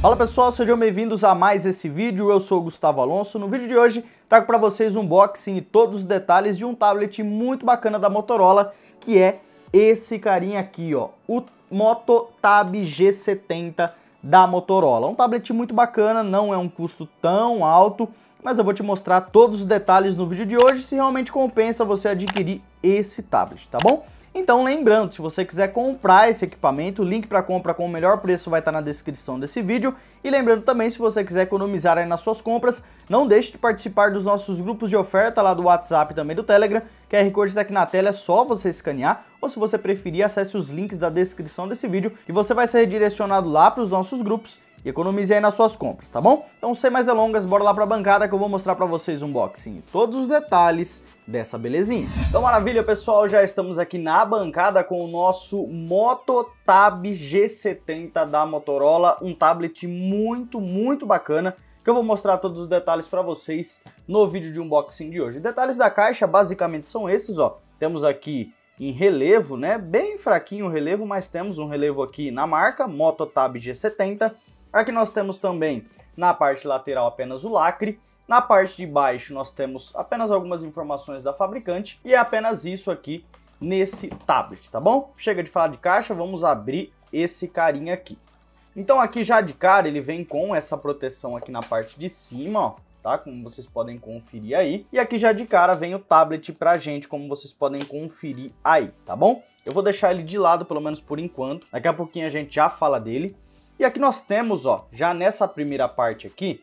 Fala pessoal, sejam bem-vindos a mais esse vídeo. Eu sou o Gustavo Alonso. No vídeo de hoje trago para vocês um unboxing e todos os detalhes de um tablet muito bacana da Motorola, que é esse carinha aqui, ó, o Moto Tab G70 da Motorola. Um tablet muito bacana, não é um custo tão alto, mas eu vou te mostrar todos os detalhes no vídeo de hoje se realmente compensa você adquirir esse tablet, tá bom? Então lembrando, se você quiser comprar esse equipamento, o link para compra com o melhor preço vai estar tá na descrição desse vídeo. E lembrando também, se você quiser economizar aí nas suas compras, não deixe de participar dos nossos grupos de oferta lá do WhatsApp e também do Telegram. QR Code está aqui na tela, é só você escanear, ou se você preferir, acesse os links da descrição desse vídeo e você vai ser redirecionado lá para os nossos grupos e economize aí nas suas compras, tá bom? Então, sem mais delongas, bora lá para a bancada que eu vou mostrar para vocês um unboxing e todos os detalhes dessa belezinha. Então maravilha pessoal, já estamos aqui na bancada com o nosso Moto Tab G70 da Motorola, um tablet muito, muito bacana que eu vou mostrar todos os detalhes para vocês no vídeo de unboxing de hoje. Detalhes da caixa basicamente são esses, ó. Temos aqui em relevo, né? Bem fraquinho o relevo, mas temos um relevo aqui na marca Moto Tab G70 Aqui nós temos também na parte lateral apenas o lacre, na parte de baixo nós temos apenas algumas informações da fabricante e é apenas isso aqui nesse tablet, tá bom? Chega de falar de caixa, vamos abrir esse carinha aqui. Então aqui já de cara ele vem com essa proteção aqui na parte de cima, ó, tá? Como vocês podem conferir aí. E aqui já de cara vem o tablet pra gente, como vocês podem conferir aí, tá bom? Eu vou deixar ele de lado, pelo menos por enquanto. Daqui a pouquinho a gente já fala dele. E aqui nós temos, ó, já nessa primeira parte aqui,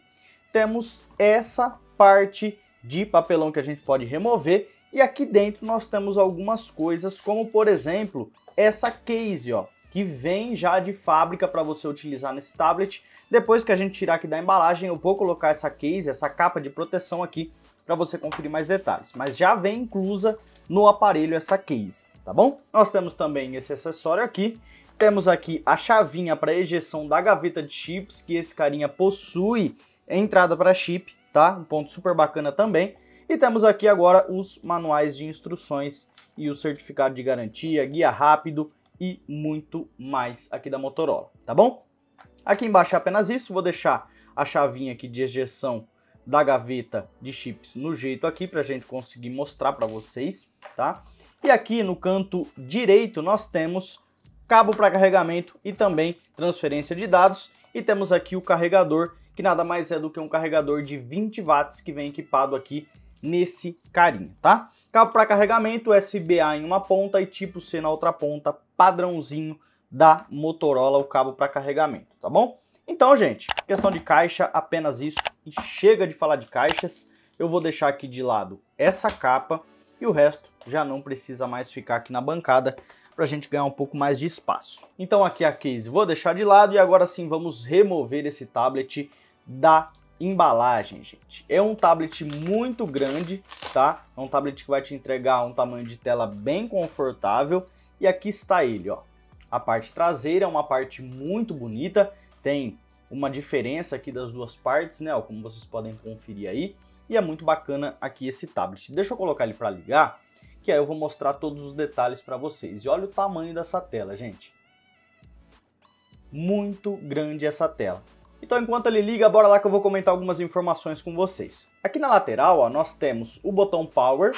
temos essa parte de papelão que a gente pode remover e aqui dentro nós temos algumas coisas, como por exemplo, essa case, ó, que vem já de fábrica para você utilizar nesse tablet. Depois que a gente tirar aqui da embalagem, eu vou colocar essa case, essa capa de proteção aqui para você conferir mais detalhes. Mas já vem inclusa no aparelho essa case, tá bom? Nós temos também esse acessório aqui temos aqui a chavinha para ejeção da gaveta de chips, que esse carinha possui entrada para chip, tá? Um ponto super bacana também. E temos aqui agora os manuais de instruções e o certificado de garantia, guia rápido e muito mais aqui da Motorola, tá bom? Aqui embaixo é apenas isso, vou deixar a chavinha aqui de ejeção da gaveta de chips no jeito aqui para a gente conseguir mostrar para vocês, tá? E aqui no canto direito nós temos cabo para carregamento e também transferência de dados. E temos aqui o carregador, que nada mais é do que um carregador de 20 watts que vem equipado aqui nesse carinha, tá? Cabo para carregamento, USB-A em uma ponta e tipo C na outra ponta, padrãozinho da Motorola, o cabo para carregamento, tá bom? Então, gente, questão de caixa, apenas isso. E chega de falar de caixas. Eu vou deixar aqui de lado essa capa e o resto já não precisa mais ficar aqui na bancada para a gente ganhar um pouco mais de espaço. Então aqui a case vou deixar de lado e agora sim vamos remover esse tablet da embalagem, gente. É um tablet muito grande, tá? É um tablet que vai te entregar um tamanho de tela bem confortável. E aqui está ele, ó. A parte traseira é uma parte muito bonita, tem uma diferença aqui das duas partes, né? Ó, como vocês podem conferir aí. E é muito bacana aqui esse tablet. Deixa eu colocar ele para ligar que aí eu vou mostrar todos os detalhes para vocês. E olha o tamanho dessa tela, gente. Muito grande essa tela. Então enquanto ele liga, bora lá que eu vou comentar algumas informações com vocês. Aqui na lateral ó, nós temos o botão Power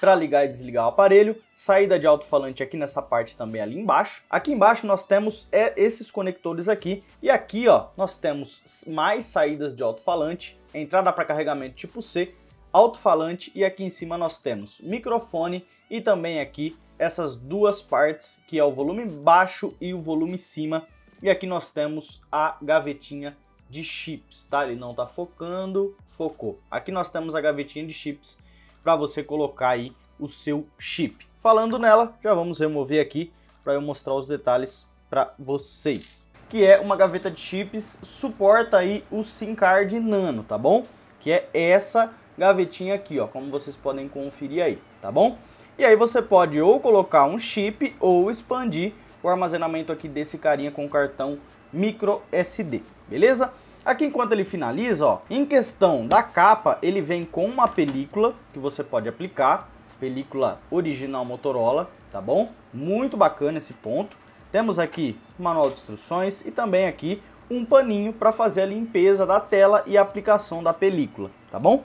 para ligar e desligar o aparelho, saída de alto-falante aqui nessa parte também ali embaixo. Aqui embaixo nós temos é, esses conectores aqui e aqui ó, nós temos mais saídas de alto-falante, entrada para carregamento tipo C alto-falante e aqui em cima nós temos microfone e também aqui essas duas partes que é o volume baixo e o volume cima e aqui nós temos a gavetinha de chips, tá? Ele não tá focando, focou. Aqui nós temos a gavetinha de chips para você colocar aí o seu chip. Falando nela, já vamos remover aqui para eu mostrar os detalhes para vocês. Que é uma gaveta de chips, suporta aí o SIM card Nano, tá bom? Que é essa gavetinha aqui, ó, como vocês podem conferir aí, tá bom? E aí você pode ou colocar um chip ou expandir o armazenamento aqui desse carinha com cartão micro SD, beleza? Aqui enquanto ele finaliza, ó, em questão da capa, ele vem com uma película que você pode aplicar, película original Motorola, tá bom? Muito bacana esse ponto. Temos aqui manual de instruções e também aqui um paninho para fazer a limpeza da tela e a aplicação da película, tá bom?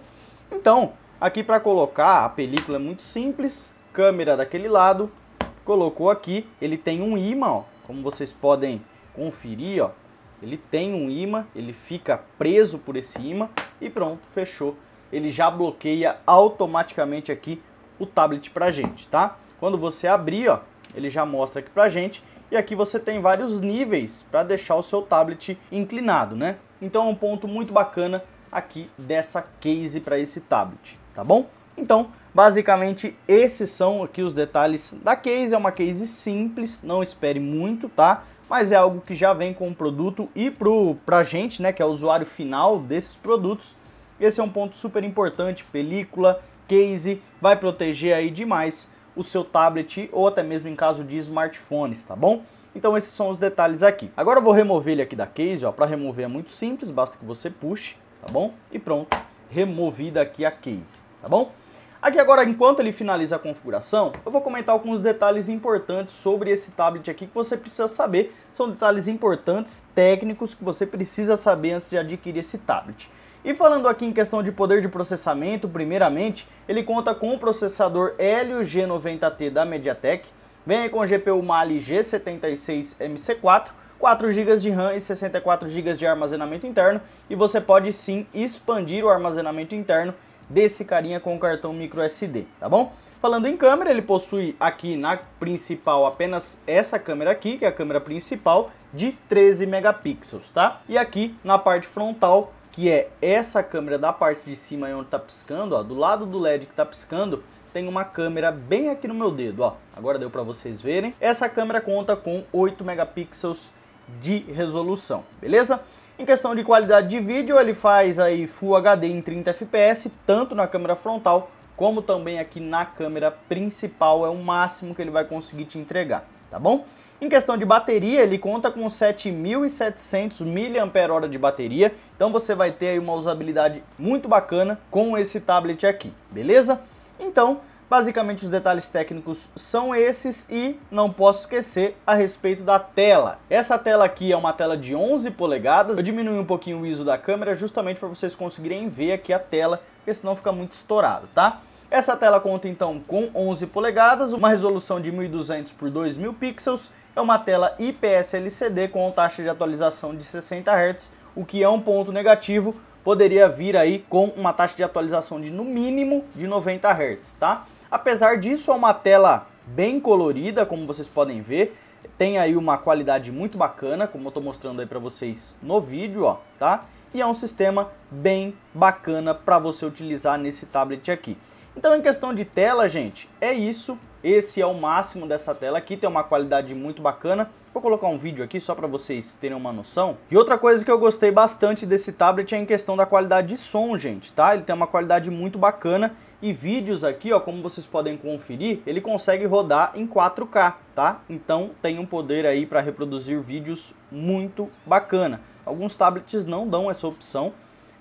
Então, aqui para colocar, a película é muito simples, câmera daquele lado, colocou aqui, ele tem um imã, ó, como vocês podem conferir, ó, ele tem um imã, ele fica preso por esse imã e pronto, fechou. Ele já bloqueia automaticamente aqui o tablet para gente, tá? Quando você abrir, ó, ele já mostra aqui para gente e aqui você tem vários níveis para deixar o seu tablet inclinado, né? Então é um ponto muito bacana aqui dessa case para esse tablet, tá bom? Então, basicamente esses são aqui os detalhes da case, é uma case simples, não espere muito, tá? Mas é algo que já vem com o produto e pro, a gente, né, que é o usuário final desses produtos, esse é um ponto super importante, película, case, vai proteger aí demais o seu tablet ou até mesmo em caso de smartphones, tá bom? Então esses são os detalhes aqui. Agora eu vou remover ele aqui da case, ó, para remover é muito simples, basta que você puxe tá bom? E pronto, removida aqui a case, tá bom? Aqui agora, enquanto ele finaliza a configuração, eu vou comentar alguns detalhes importantes sobre esse tablet aqui que você precisa saber. São detalhes importantes, técnicos, que você precisa saber antes de adquirir esse tablet. E falando aqui em questão de poder de processamento, primeiramente, ele conta com o processador Helio G90T da MediaTek, vem com GPU Mali G76MC4, 4 GB de RAM e 64 GB de armazenamento interno e você pode sim expandir o armazenamento interno desse carinha com o cartão micro SD, tá bom? Falando em câmera, ele possui aqui na principal apenas essa câmera aqui, que é a câmera principal, de 13 megapixels, tá? E aqui na parte frontal, que é essa câmera da parte de cima é onde tá piscando, ó, do lado do LED que tá piscando, tem uma câmera bem aqui no meu dedo, ó. Agora deu para vocês verem. Essa câmera conta com 8 megapixels de resolução, beleza? Em questão de qualidade de vídeo, ele faz aí Full HD em 30 fps, tanto na câmera frontal como também aqui na câmera principal, é o máximo que ele vai conseguir te entregar, tá bom? Em questão de bateria, ele conta com 7.700 mAh de bateria, então você vai ter aí uma usabilidade muito bacana com esse tablet aqui, beleza? Então, Basicamente os detalhes técnicos são esses e não posso esquecer a respeito da tela. Essa tela aqui é uma tela de 11 polegadas, eu diminui um pouquinho o ISO da câmera justamente para vocês conseguirem ver aqui a tela, porque senão fica muito estourado, tá? Essa tela conta então com 11 polegadas, uma resolução de 1200 por 2000 pixels, é uma tela IPS LCD com taxa de atualização de 60 Hz, o que é um ponto negativo, poderia vir aí com uma taxa de atualização de no mínimo de 90 Hz, tá? Apesar disso, é uma tela bem colorida, como vocês podem ver. Tem aí uma qualidade muito bacana, como eu estou mostrando aí para vocês no vídeo, ó, tá? E é um sistema bem bacana para você utilizar nesse tablet aqui. Então, em questão de tela, gente, é isso. Esse é o máximo dessa tela aqui, tem uma qualidade muito bacana. Vou colocar um vídeo aqui só para vocês terem uma noção. E outra coisa que eu gostei bastante desse tablet é em questão da qualidade de som, gente, tá? Ele tem uma qualidade muito bacana e vídeos aqui, ó, como vocês podem conferir, ele consegue rodar em 4K, tá? Então tem um poder aí para reproduzir vídeos muito bacana. Alguns tablets não dão essa opção,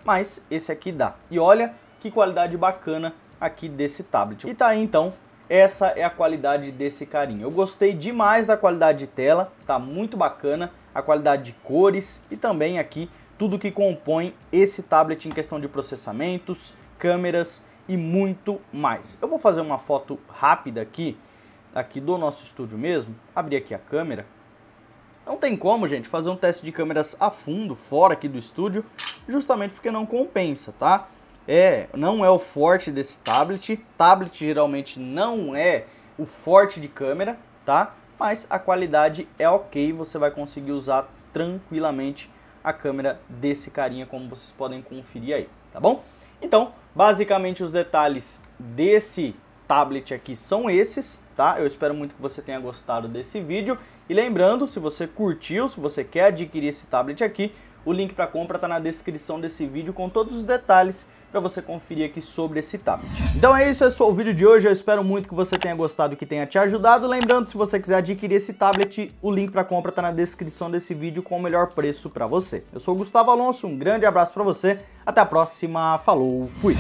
mas esse aqui dá. E olha que qualidade bacana aqui desse tablet. E tá aí então, essa é a qualidade desse carinho. Eu gostei demais da qualidade de tela, tá muito bacana, a qualidade de cores e também aqui tudo que compõe esse tablet em questão de processamentos, câmeras e muito mais. Eu vou fazer uma foto rápida aqui, aqui do nosso estúdio mesmo, abrir aqui a câmera. Não tem como, gente, fazer um teste de câmeras a fundo, fora aqui do estúdio, justamente porque não compensa, tá? É, não é o forte desse tablet, tablet geralmente não é o forte de câmera, tá? Mas a qualidade é ok, você vai conseguir usar tranquilamente a câmera desse carinha, como vocês podem conferir aí, tá bom? Então, basicamente os detalhes desse tablet aqui são esses, tá? Eu espero muito que você tenha gostado desse vídeo. E lembrando, se você curtiu, se você quer adquirir esse tablet aqui, o link para compra está na descrição desse vídeo com todos os detalhes para você conferir aqui sobre esse tablet. Então é isso, esse foi o vídeo de hoje. Eu espero muito que você tenha gostado e que tenha te ajudado. Lembrando, se você quiser adquirir esse tablet, o link para compra está na descrição desse vídeo com o melhor preço para você. Eu sou o Gustavo Alonso, um grande abraço para você. Até a próxima, falou, fui!